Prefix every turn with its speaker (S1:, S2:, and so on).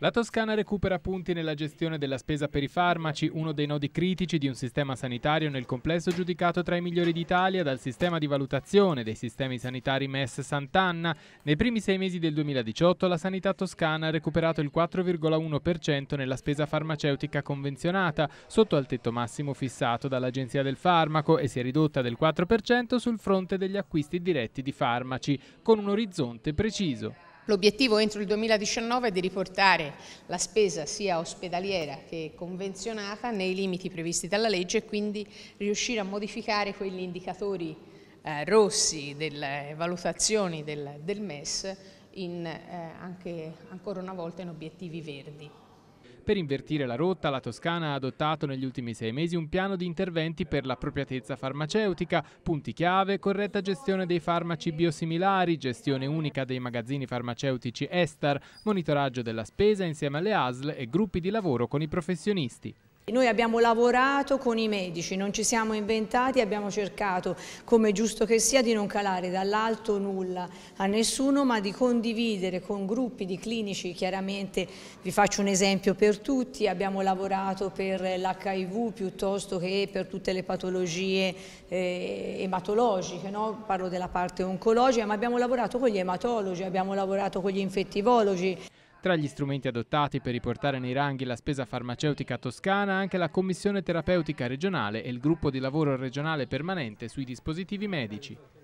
S1: La Toscana recupera punti nella gestione della spesa per i farmaci, uno dei nodi critici di un sistema sanitario nel complesso giudicato tra i migliori d'Italia dal sistema di valutazione dei sistemi sanitari MES Sant'Anna. Nei primi sei mesi del 2018 la sanità toscana ha recuperato il 4,1% nella spesa farmaceutica convenzionata, sotto al tetto massimo fissato dall'Agenzia del Farmaco e si è ridotta del 4% sul fronte degli acquisti diretti di farmaci, con un orizzonte preciso.
S2: L'obiettivo entro il 2019 è di riportare la spesa sia ospedaliera che convenzionata nei limiti previsti dalla legge e quindi riuscire a modificare quegli indicatori eh, rossi delle valutazioni del, del MES in, eh, anche ancora una volta in obiettivi verdi.
S1: Per invertire la rotta, la Toscana ha adottato negli ultimi sei mesi un piano di interventi per l'appropriatezza farmaceutica, punti chiave, corretta gestione dei farmaci biosimilari, gestione unica dei magazzini farmaceutici Estar, monitoraggio della spesa insieme alle ASL e gruppi di lavoro con i professionisti.
S3: Noi abbiamo lavorato con i medici, non ci siamo inventati, abbiamo cercato, come giusto che sia, di non calare dall'alto nulla a nessuno, ma di condividere con gruppi di clinici, chiaramente vi faccio un esempio per tutti, abbiamo lavorato per l'HIV piuttosto che per tutte le patologie eh, ematologiche, no? parlo della parte oncologica, ma abbiamo lavorato con gli ematologi, abbiamo lavorato con gli infettivologi.
S1: Tra gli strumenti adottati per riportare nei ranghi la spesa farmaceutica toscana anche la Commissione terapeutica regionale e il gruppo di lavoro regionale permanente sui dispositivi medici.